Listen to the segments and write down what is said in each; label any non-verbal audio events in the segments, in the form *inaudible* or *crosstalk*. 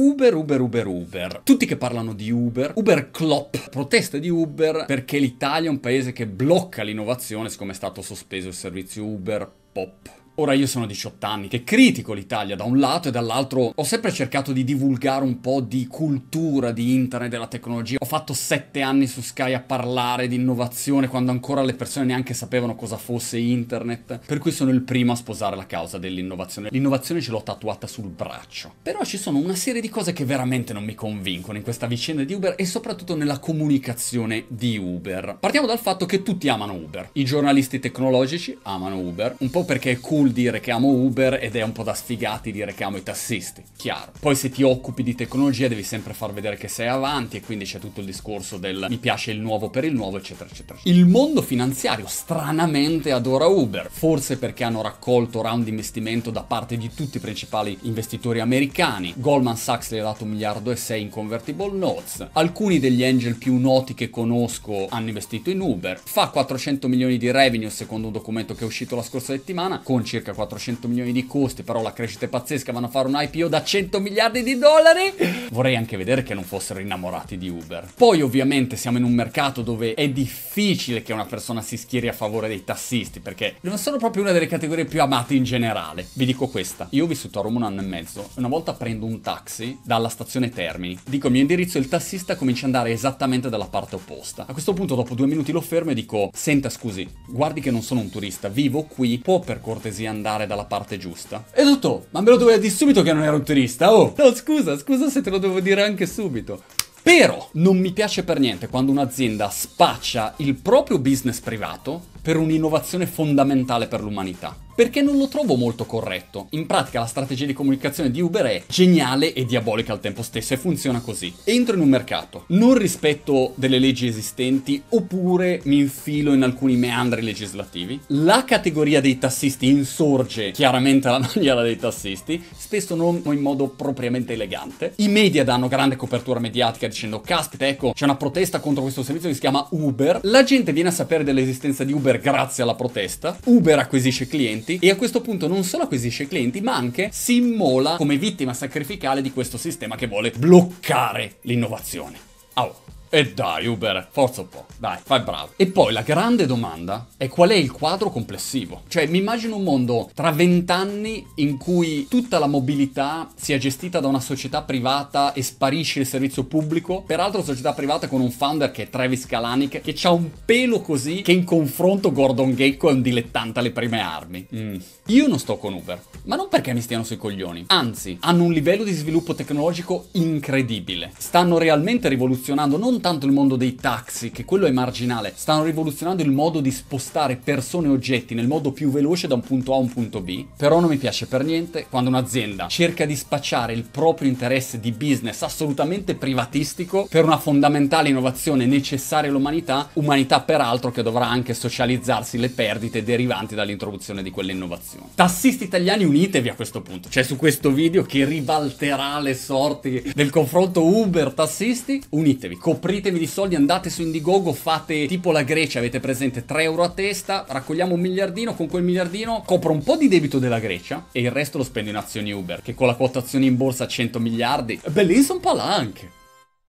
Uber, Uber, Uber, Uber. Tutti che parlano di Uber, Uber Klopp, proteste di Uber perché l'Italia è un paese che blocca l'innovazione siccome è stato sospeso il servizio Uber Pop Ora io sono 18 anni che critico l'Italia da un lato e dall'altro ho sempre cercato di divulgare un po' di cultura di internet e della tecnologia. Ho fatto 7 anni su Sky a parlare di innovazione quando ancora le persone neanche sapevano cosa fosse internet, per cui sono il primo a sposare la causa dell'innovazione. L'innovazione ce l'ho tatuata sul braccio. Però ci sono una serie di cose che veramente non mi convincono in questa vicenda di Uber e soprattutto nella comunicazione di Uber. Partiamo dal fatto che tutti amano Uber. I giornalisti tecnologici amano Uber, un po' perché è cool cool dire che amo Uber ed è un po' da sfigati dire che amo i tassisti, chiaro. Poi se ti occupi di tecnologia devi sempre far vedere che sei avanti e quindi c'è tutto il discorso del mi piace il nuovo per il nuovo, eccetera, eccetera. Il mondo finanziario stranamente adora Uber, forse perché hanno raccolto round di investimento da parte di tutti i principali investitori americani. Goldman Sachs gli ha dato un miliardo e 6 in convertible notes. Alcuni degli angel più noti che conosco hanno investito in Uber. Fa 400 milioni di revenue secondo un documento che è uscito la scorsa settimana con circa circa 400 milioni di costi, però la crescita è pazzesca, vanno a fare un IPO da 100 miliardi di dollari. Vorrei anche vedere che non fossero innamorati di Uber. Poi ovviamente siamo in un mercato dove è difficile che una persona si schieri a favore dei tassisti, perché non sono proprio una delle categorie più amate in generale. Vi dico questa, io ho vissuto a Roma un anno e mezzo, una volta prendo un taxi dalla stazione Termini, dico il mio indirizzo e il tassista comincia ad andare esattamente dalla parte opposta. A questo punto dopo due minuti lo fermo e dico, senta scusi, guardi che non sono un turista, vivo qui, può per cortesia così andare dalla parte giusta. E tutto, ma me lo dovevi dire subito che non ero un turista, oh! No, scusa, scusa se te lo devo dire anche subito. Però non mi piace per niente quando un'azienda spaccia il proprio business privato per un'innovazione fondamentale per l'umanità. Perché non lo trovo molto corretto. In pratica la strategia di comunicazione di Uber è geniale e diabolica al tempo stesso e funziona così. Entro in un mercato, non rispetto delle leggi esistenti oppure mi infilo in alcuni meandri legislativi. La categoria dei tassisti insorge chiaramente alla *laughs* maniera dei tassisti, spesso non in modo propriamente elegante. I media danno grande copertura mediatica dicendo caspita ecco c'è una protesta contro questo servizio che si chiama Uber. La gente viene a sapere dell'esistenza di Uber grazie alla protesta. Uber acquisisce clienti e a questo punto non solo acquisisce clienti, ma anche si immola come vittima sacrificale di questo sistema che vuole bloccare l'innovazione. Au. E dai Uber, forza un po', dai, fai bravo. E poi la grande domanda è qual è il quadro complessivo? Cioè mi immagino un mondo tra vent'anni in cui tutta la mobilità sia gestita da una società privata e sparisce il servizio pubblico, peraltro società privata con un founder che è Travis Kalanick, che ha un pelo così che in confronto Gordon Gecko è un dilettante alle prime armi. Mm. Io non sto con Uber, ma non perché mi stiano sui coglioni, anzi hanno un livello di sviluppo tecnologico incredibile. Stanno realmente rivoluzionando non tanto il mondo dei taxi, che quello è marginale, stanno rivoluzionando il modo di spostare persone e oggetti nel modo più veloce da un punto A a un punto B, però non mi piace per niente quando un'azienda cerca di spacciare il proprio interesse di business assolutamente privatistico per una fondamentale innovazione necessaria all'umanità, umanità peraltro che dovrà anche socializzarsi le perdite derivanti dall'introduzione di quelle innovazioni. Tassisti italiani unitevi a questo punto, cioè su questo video che ribalterà le sorti del confronto Uber-tassisti, unitevi, coprite copritevi di soldi, andate su Indiegogo, fate tipo la Grecia, avete presente 3 euro a testa, raccogliamo un miliardino, con quel miliardino copro un po' di debito della Grecia e il resto lo spendo in azioni Uber, che con la quotazione in borsa a 100 miliardi, è bellissimo palanche.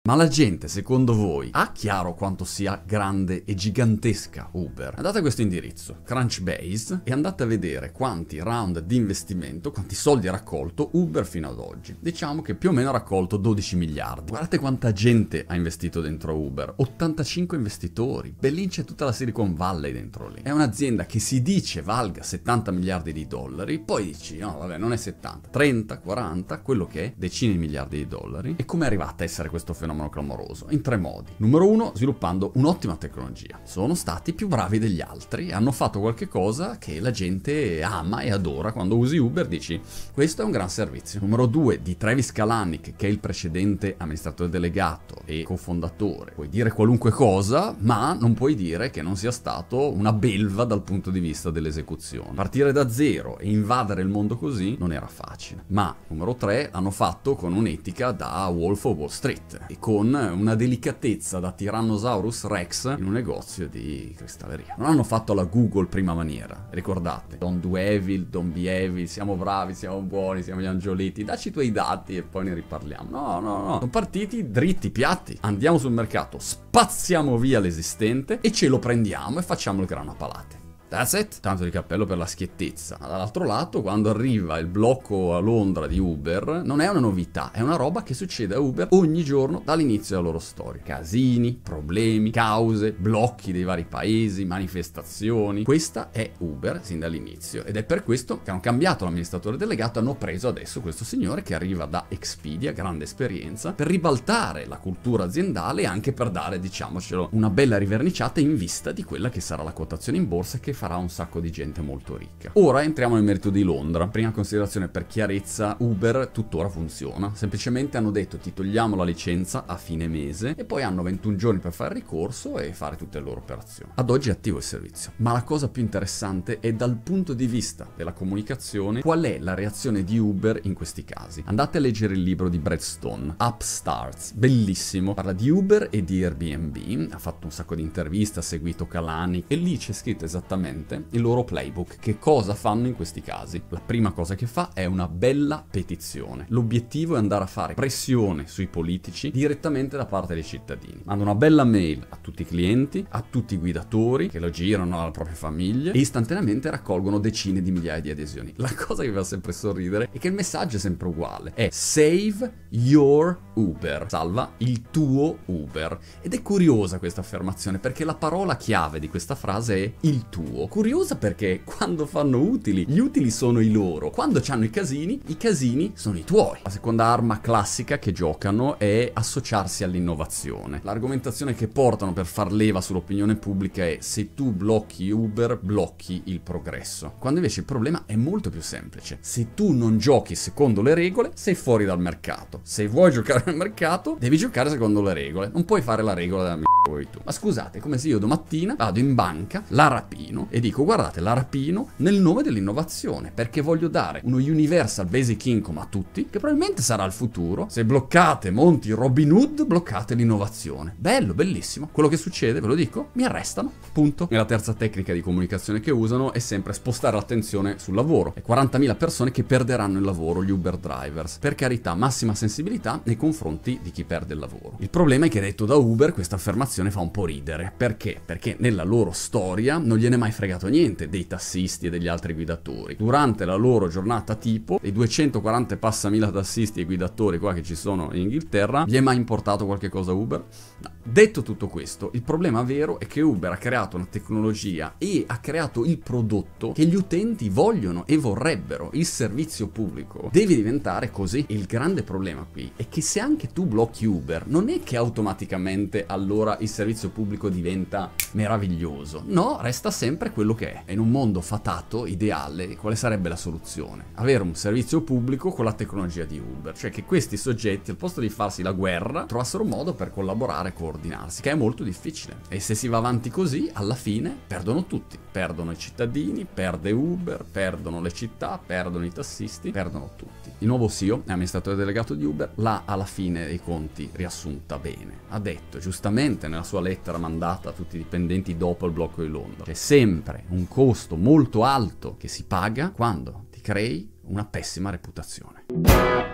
Ma la gente, secondo voi, ha chiaro quanto sia grande e gigantesca Uber? Andate a questo indirizzo, Crunchbase, e andate a vedere quanti round di investimento, quanti soldi ha raccolto Uber fino ad oggi. Diciamo che più o meno ha raccolto 12 miliardi. Guardate quanta gente ha investito dentro Uber, 85 investitori, Berlin c'è tutta la Silicon Valley dentro lì. È un'azienda che si dice valga 70 miliardi di dollari, poi dici no vabbè non è 70, 30, 40, quello che è, decine di miliardi di dollari. E come è arrivata a essere questo fenomeno? fenomeno clamoroso, in tre modi. Numero uno, sviluppando un'ottima tecnologia. Sono stati più bravi degli altri, hanno fatto qualcosa che la gente ama e adora. Quando usi Uber dici, questo è un gran servizio. Numero due, di Travis Kalanick, che è il precedente amministratore delegato e cofondatore. Puoi dire qualunque cosa, ma non puoi dire che non sia stato una belva dal punto di vista dell'esecuzione. Partire da zero e invadere il mondo così non era facile. Ma, numero tre, hanno fatto con un'etica da Wolf of Wall Street. E con una delicatezza da Tyrannosaurus Rex in un negozio di cristalleria. Non hanno fatto la Google prima maniera, ricordate. Don't do evil, don't be evil, siamo bravi, siamo buoni, siamo gli angioletti, dacci i tuoi dati e poi ne riparliamo. No, no, no. Sono partiti dritti, piatti. Andiamo sul mercato, spazziamo via l'esistente e ce lo prendiamo e facciamo il grano a palate. That's it, tanto di cappello per la schiettezza. Ma Dall'altro lato, quando arriva il blocco a Londra di Uber, non è una novità, è una roba che succede a Uber ogni giorno dall'inizio della loro storia. Casini, problemi, cause, blocchi dei vari paesi, manifestazioni. Questa è Uber sin dall'inizio ed è per questo che hanno cambiato l'amministratore delegato hanno preso adesso questo signore che arriva da Expedia, grande esperienza, per ribaltare la cultura aziendale e anche per dare, diciamocelo, una bella riverniciata in vista di quella che sarà la quotazione in borsa che farà un sacco di gente molto ricca. Ora entriamo nel merito di Londra. Prima considerazione per chiarezza, Uber tuttora funziona. Semplicemente hanno detto ti togliamo la licenza a fine mese e poi hanno 21 giorni per fare ricorso e fare tutte le loro operazioni. Ad oggi è attivo il servizio. Ma la cosa più interessante è dal punto di vista della comunicazione qual è la reazione di Uber in questi casi. Andate a leggere il libro di Brad Stone, Upstarts, bellissimo. Parla di Uber e di Airbnb, ha fatto un sacco di interviste, ha seguito Calani e lì c'è scritto esattamente semplicemente il loro playbook. Che cosa fanno in questi casi? La prima cosa che fa è una bella petizione. L'obiettivo è andare a fare pressione sui politici direttamente da parte dei cittadini. Manda una bella mail a tutti i clienti, a tutti i guidatori che lo girano alla propria famiglia e istantaneamente raccolgono decine di migliaia di adesioni. La cosa che mi fa sempre sorridere è che il messaggio è sempre uguale. È save your Uber. Salva il tuo Uber. Ed è curiosa questa affermazione perché la parola chiave di questa frase è il tuo nuovo. Curiosa perché *laughs* quando fanno utili, gli utili sono i loro. Quando hanno i casini, i casini sono i tuoi. La seconda arma classica che giocano è associarsi all'innovazione. L'argomentazione che portano per far leva sull'opinione pubblica è se tu blocchi Uber, blocchi il progresso. Quando invece il problema è molto più semplice. Se tu non giochi secondo le regole, sei fuori dal mercato. Se vuoi giocare al mercato, devi giocare secondo le regole. Non puoi fare la regola della m***a vuoi tu. Ma scusate, come se io domattina vado in banca, la rapino, Rapino e dico guardate la Rapino nel nome dell'innovazione perché voglio dare uno universal basic income a tutti che probabilmente sarà il futuro. Se bloccate Monti Robin Hood bloccate l'innovazione. Bello, bellissimo. Quello che succede, ve lo dico, mi arrestano. Punto. E la terza tecnica di comunicazione che usano è sempre spostare l'attenzione sul lavoro. E 40.000 persone che perderanno il lavoro, gli Uber drivers. Per carità, massima sensibilità nei confronti di chi perde il lavoro. Il problema è che detto da Uber questa affermazione fa un po' ridere. Perché? Perché nella loro storia non gliene mai mai fregato niente dei tassisti e degli altri guidatori. Durante la loro giornata tipo, dei 240 passamila tassisti e guidatori qua che ci sono in Inghilterra, gli è mai importato qualche cosa Uber? No. Detto tutto questo, il problema vero è che Uber ha creato una tecnologia e ha creato il prodotto che gli utenti vogliono e vorrebbero, il servizio pubblico. Deve diventare così. Il grande problema qui è che se anche tu blocchi Uber, non è che automaticamente allora il servizio pubblico diventa meraviglioso. No, resta sempre quello che è. In un mondo fatato, ideale, quale sarebbe la soluzione? Avere un servizio pubblico con la tecnologia di Uber, cioè che questi soggetti, al posto di farsi la guerra, trovassero un modo per collaborare con coordinarsi, che è molto difficile. E se si va avanti così, alla fine perdono tutti. Perdono i cittadini, perde Uber, perdono le città, perdono i tassisti, perdono tutti. Il nuovo CEO, amministratore delegato di Uber, l'ha alla fine dei conti riassunta bene. Ha detto giustamente nella sua lettera mandata a tutti i dipendenti dopo il blocco di Londra, c'è sempre un costo molto alto che si paga quando ti crei una pessima reputazione.